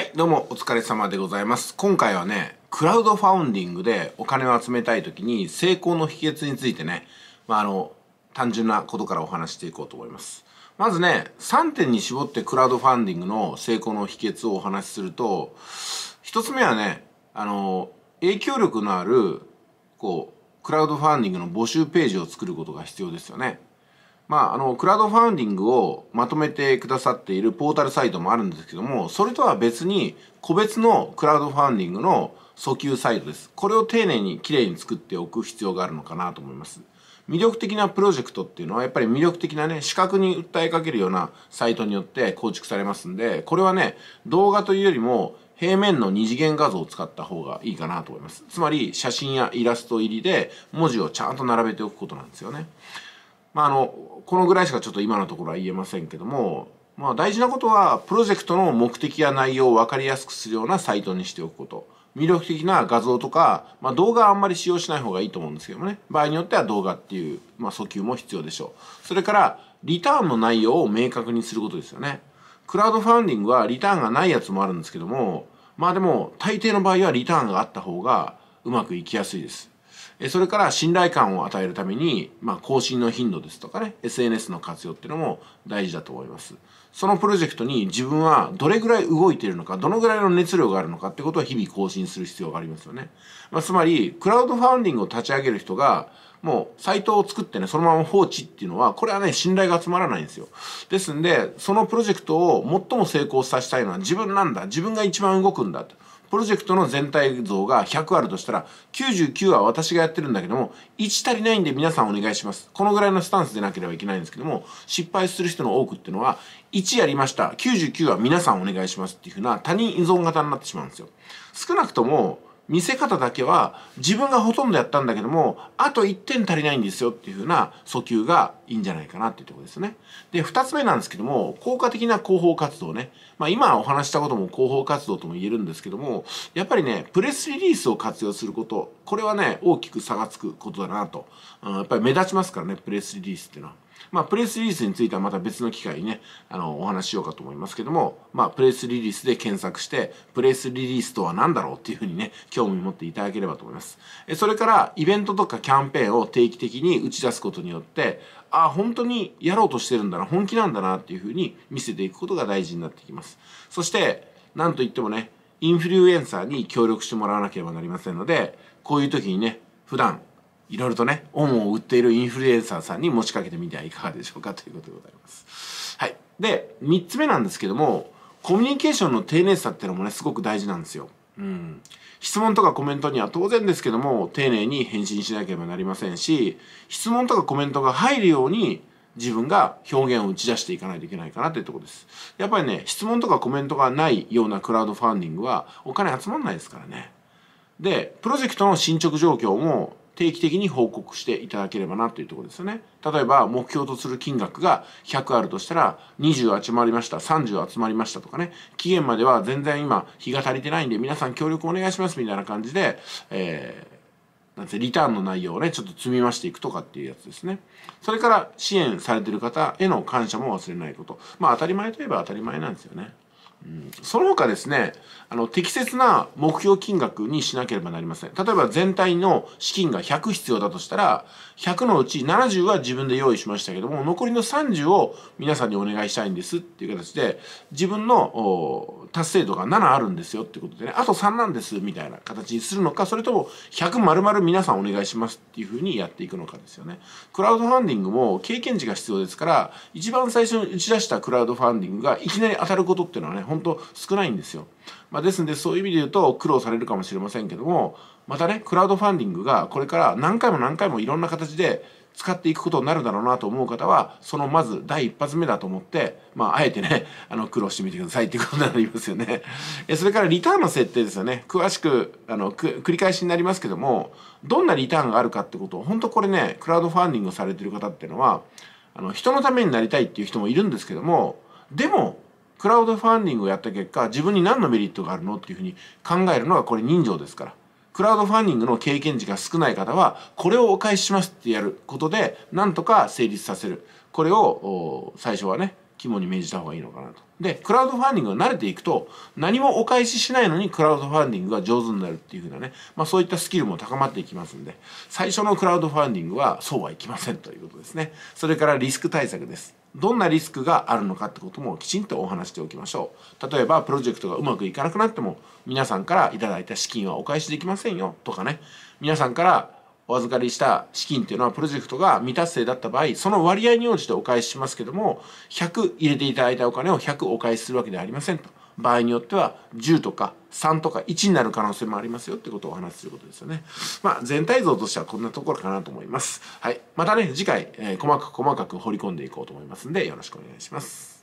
はい、どうもお疲れ様でございます。今回はね、クラウドファウンディングでお金を集めたい時に成功の秘訣についてね、まあ、あの、単純なことからお話していこうと思います。まずね、3点に絞ってクラウドファンディングの成功の秘訣をお話しすると、1つ目はね、あの、影響力のある、こう、クラウドファンディングの募集ページを作ることが必要ですよね。まあ、あの、クラウドファンディングをまとめてくださっているポータルサイトもあるんですけども、それとは別に、個別のクラウドファンディングの訴求サイトです。これを丁寧にきれいに作っておく必要があるのかなと思います。魅力的なプロジェクトっていうのは、やっぱり魅力的なね、視覚に訴えかけるようなサイトによって構築されますんで、これはね、動画というよりも、平面の二次元画像を使った方がいいかなと思います。つまり、写真やイラスト入りで文字をちゃんと並べておくことなんですよね。まあ、あのこのぐらいしかちょっと今のところは言えませんけども、まあ、大事なことはプロジェクトの目的や内容を分かりやすくするようなサイトにしておくこと魅力的な画像とか、まあ、動画はあんまり使用しない方がいいと思うんですけどもね場合によっては動画っていう、まあ、訴求も必要でしょうそれからリターンの内容を明確にすることですよねクラウドファンディングはリターンがないやつもあるんですけどもまあでも大抵の場合はリターンがあった方がうまくいきやすいですそれから信頼感を与えるために、まあ、更新の頻度ですとかね、SNS の活用っていうのも大事だと思います。そのプロジェクトに自分はどれぐらい動いているのか、どのぐらいの熱量があるのかってことを日々更新する必要がありますよね。まあ、つまり、クラウドファンディングを立ち上げる人が、もうサイトを作ってね、そのまま放置っていうのは、これはね、信頼が集まらないんですよ。ですんで、そのプロジェクトを最も成功させたいのは自分なんだ。自分が一番動くんだプロジェクトの全体像が100あるとしたら99は私がやってるんだけども1足りないんで皆さんお願いしますこのぐらいのスタンスでなければいけないんですけども失敗する人の多くっていうのは1やりました99は皆さんお願いしますっていうふうな他人依存型になってしまうんですよ少なくとも見せ方だけは自分がほとんどやったんだけどもあと1点足りないんですよっていう風な訴求がいいんじゃないかなっていうとこですね。で2つ目なんですけども効果的な広報活動ね、まあ、今お話したことも広報活動とも言えるんですけどもやっぱりねプレスリリースを活用することこれはね大きく差がつくことだなと、うん、やっぱり目立ちますからねプレスリリースっていうのは。まあ、プレスリリースについてはまた別の機会にね、あの、お話しようかと思いますけども、まあ、プレスリリースで検索して、プレスリリースとは何だろうっていうふうにね、興味持っていただければと思います。えそれから、イベントとかキャンペーンを定期的に打ち出すことによって、ああ、本当にやろうとしてるんだな、本気なんだなっていうふうに見せていくことが大事になってきます。そして、なんといってもね、インフルエンサーに協力してもらわなければなりませんので、こういう時にね、普段いろいろとね、恩を売っているインフルエンサーさんに持ちかけてみてはいかがでしょうかということでございます。はい。で、3つ目なんですけども、コミュニケーションの丁寧さっていうのもね、すごく大事なんですよ。うん。質問とかコメントには当然ですけども、丁寧に返信しなければなりませんし、質問とかコメントが入るように、自分が表現を打ち出していかないといけないかなというところです。やっぱりね、質問とかコメントがないようなクラウドファンディングはお金集まんないですからね。で、プロジェクトの進捗状況も定期的に報告していただければなというところですよね。例えば目標とする金額が100あるとしたら20集まりました、30集まりましたとかね、期限までは全然今日が足りてないんで皆さん協力お願いしますみたいな感じで、えー、なんてリターンの内容をね、ちょっと積み増していくとかっていうやつですね。それから支援されてる方への感謝も忘れないこと。まあ当たり前といえば当たり前なんですよね。うん、その他ですね、あの、適切な目標金額にしなければなりません。例えば全体の資金が100必要だとしたら、100のうち70は自分で用意しましたけども、残りの30を皆さんにお願いしたいんですっていう形で、自分の達成度が7あるんですよっていうことでね、あと3なんですみたいな形にするのか、それとも100丸々皆さんお願いしますっていうふうにやっていくのかですよね。クラウドファンディングも経験値が必要ですから、一番最初に打ち出したクラウドファンディングがいきなり当たることっていうのはね、本当少ないんですよ。まあ、ですんでそういう意味で言うと苦労されるかもしれませんけどもまたねクラウドファンディングがこれから何回も何回もいろんな形で使っていくことになるだろうなと思う方はそのまず第一発目だと思って、まあ、あえてねあの苦労してみてくださいっていうことになりますよね。えそれからリターンの設定ですよね詳しくあの繰り返しになりますけどもどんなリターンがあるかってことを本当これねクラウドファンディングされてる方っていうのはあの人のためになりたいっていう人もいるんですけどもでもクラウドファンディングをやった結果自分に何のメリットがあるのっていうふうに考えるのがこれ人情ですからクラウドファンディングの経験値が少ない方はこれをお返ししますってやることでなんとか成立させるこれを最初はね肝に銘じた方がいいのかなと。で、クラウドファンディングが慣れていくと、何もお返ししないのにクラウドファンディングが上手になるっていう風なね、まあそういったスキルも高まっていきますんで、最初のクラウドファンディングはそうはいきませんということですね。それからリスク対策です。どんなリスクがあるのかってこともきちんとお話しておきましょう例えばプロジェクトがうまくいかなくなっても皆さんから頂いた資金はお返しできませんよとかね皆さんからお預かりした資金っていうのはプロジェクトが未達成だった場合その割合に応じてお返ししますけども100入れていただいたお金を100お返しするわけではありませんと場合によっては10とか3とか1になる可能性もありますよってことをお話しすることですよね。まあ、全体像としてはこんなところかなと思います。はい。またね、次回、えー、細かく細かく掘り込んでいこうと思いますんで、よろしくお願いします。